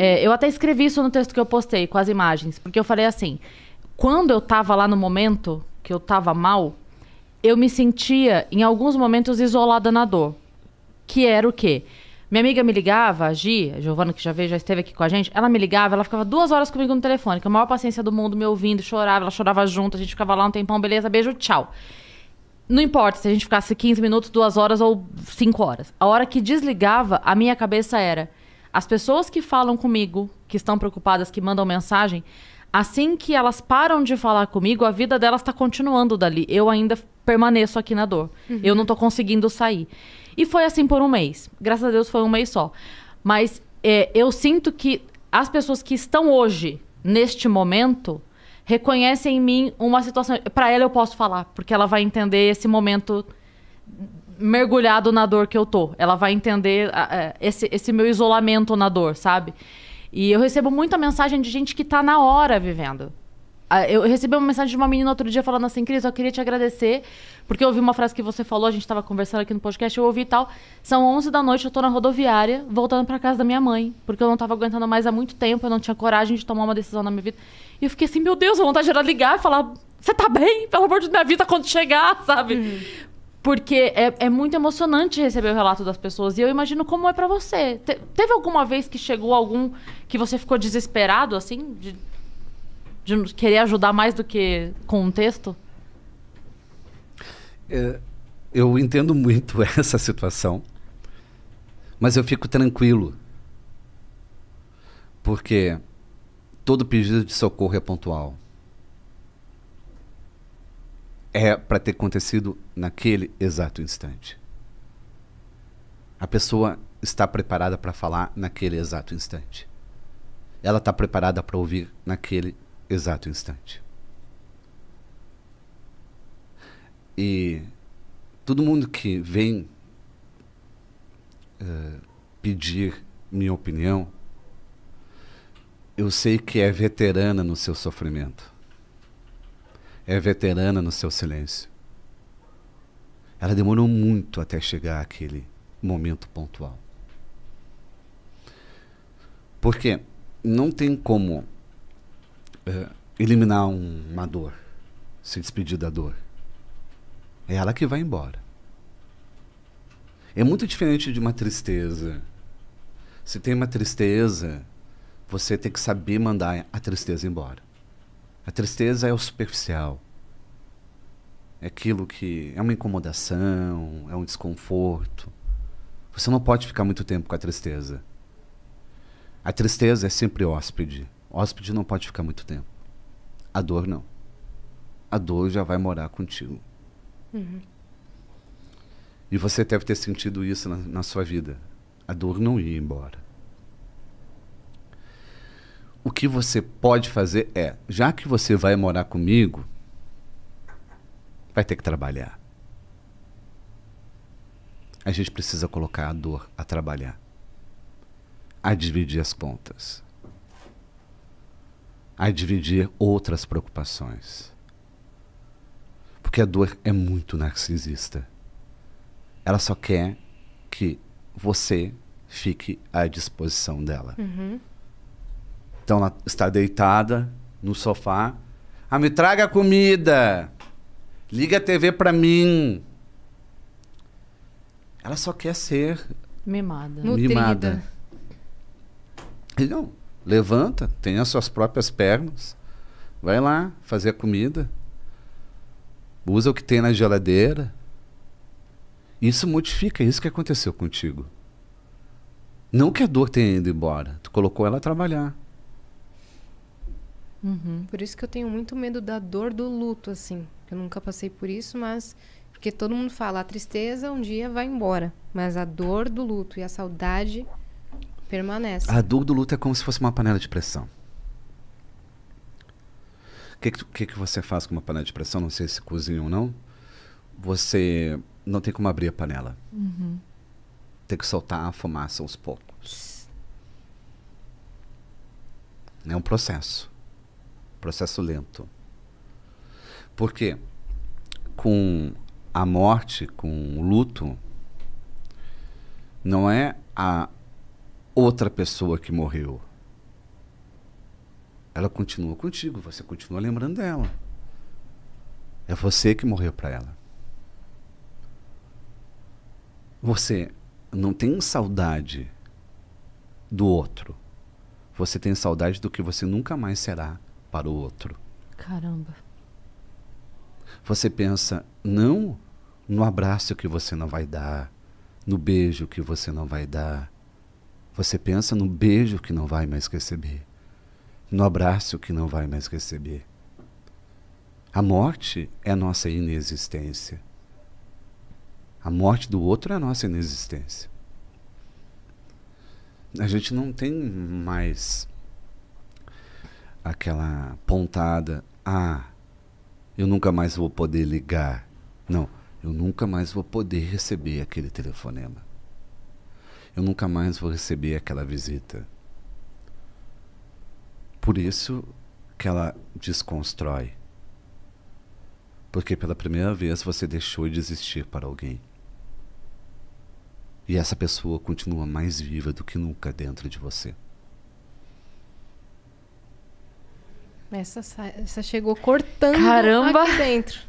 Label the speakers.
Speaker 1: É, eu até escrevi isso no texto que eu postei, com as imagens, porque eu falei assim: quando eu tava lá no momento que eu tava mal, eu me sentia, em alguns momentos, isolada na dor. Que era o quê? Minha amiga me ligava, a Gi, a Giovana, que já veio, já esteve aqui com a gente, ela me ligava, ela ficava duas horas comigo no telefone, com é a maior paciência do mundo, me ouvindo, chorava, ela chorava junto, a gente ficava lá um tempão, beleza, beijo, tchau. Não importa se a gente ficasse 15 minutos, duas horas ou cinco horas. A hora que desligava, a minha cabeça era as pessoas que falam comigo, que estão preocupadas, que mandam mensagem, assim que elas param de falar comigo, a vida delas está continuando dali. Eu ainda permaneço aqui na dor. Uhum. Eu não estou conseguindo sair. E foi assim por um mês. Graças a Deus foi um mês só. Mas é, eu sinto que as pessoas que estão hoje, neste momento, reconhecem em mim uma situação. Para ela eu posso falar, porque ela vai entender esse momento mergulhado na dor que eu tô. Ela vai entender ah, é, esse, esse meu isolamento na dor, sabe? E eu recebo muita mensagem de gente que tá na hora vivendo. Ah, eu recebi uma mensagem de uma menina outro dia falando assim, Cris, eu queria te agradecer, porque eu ouvi uma frase que você falou, a gente estava conversando aqui no podcast, eu ouvi e tal. São 11 da noite, eu estou na rodoviária, voltando para casa da minha mãe, porque eu não estava aguentando mais há muito tempo, eu não tinha coragem de tomar uma decisão na minha vida. E eu fiquei assim, meu Deus, a vontade era ligar e falar, você tá bem? Pelo amor de Deus, minha vida quando chegar, sabe? Uhum. Porque é, é, muito emocionante receber o relato das pessoas. E eu imagino como é para você. Te, teve alguma vez que chegou algum que você ficou desesperado, assim? De, de querer ajudar mais do que com um texto?
Speaker 2: É, eu entendo muito essa situação. Mas eu fico tranquilo. Porque todo pedido de socorro é pontual é para ter acontecido naquele exato instante. A pessoa está preparada para falar naquele exato instante. Ela está preparada para ouvir naquele exato instante. E todo mundo que vem uh, pedir minha opinião, eu sei que é veterana no seu sofrimento é veterana no seu silêncio. Ela demorou muito até chegar àquele momento pontual. Porque não tem como é, eliminar um, uma dor, se despedir da dor. É ela que vai embora. É muito diferente de uma tristeza. Se tem uma tristeza, você tem que saber mandar a tristeza embora. A tristeza é o superficial. É aquilo que é uma incomodação, é um desconforto. Você não pode ficar muito tempo com a tristeza. A tristeza é sempre hóspede. Hóspede não pode ficar muito tempo. A dor não. A dor já vai morar contigo. Uhum. E você deve ter sentido isso na, na sua vida. A dor não ia embora o que você pode fazer é, já que você vai morar comigo, vai ter que trabalhar. A gente precisa colocar a dor a trabalhar, a dividir as contas, a dividir outras preocupações. Porque a dor é muito narcisista. Ela só quer que você fique à disposição dela. Uhum. Então está deitada no sofá. Ah, me traga comida. Liga a TV para mim. Ela só quer ser
Speaker 1: mimada. Nutrida. Mimada.
Speaker 2: E não, levanta, tem as suas próprias pernas. Vai lá fazer a comida. Usa o que tem na geladeira. Isso modifica, é isso que aconteceu contigo. Não que a dor tenha ido embora, tu colocou ela a trabalhar.
Speaker 1: Uhum. Por isso que eu tenho muito medo da dor do luto, assim. Eu nunca passei por isso, mas. Porque todo mundo fala, a tristeza um dia vai embora. Mas a dor do luto e a saudade permanece. A
Speaker 2: dor do luto é como se fosse uma panela de pressão. O que, que, que, você faz com uma panela de pressão? Não sei se cozinha ou não. Você não tem como abrir a panela. Uhum. Tem que soltar a fumaça aos poucos. É um processo processo lento. Porque com a morte, com o luto, não é a outra pessoa que morreu. Ela continua contigo, você continua lembrando dela. É você que morreu para ela. Você não tem saudade do outro. Você tem saudade do que você nunca mais será para o outro. Caramba. Você pensa não no abraço que você não vai dar, no beijo que você não vai dar. Você pensa no beijo que não vai mais receber, no abraço que não vai mais receber. A morte é a nossa inexistência. A morte do outro é a nossa inexistência. A gente não tem mais aquela pontada, ah, eu nunca mais vou poder ligar. Não, eu nunca mais vou poder receber aquele telefonema. Eu nunca mais vou receber aquela visita. Por isso que ela desconstrói. Porque pela primeira vez você deixou de existir para alguém. E essa pessoa continua mais viva do que nunca dentro de você.
Speaker 1: Essa, essa chegou cortando Caramba. aqui dentro.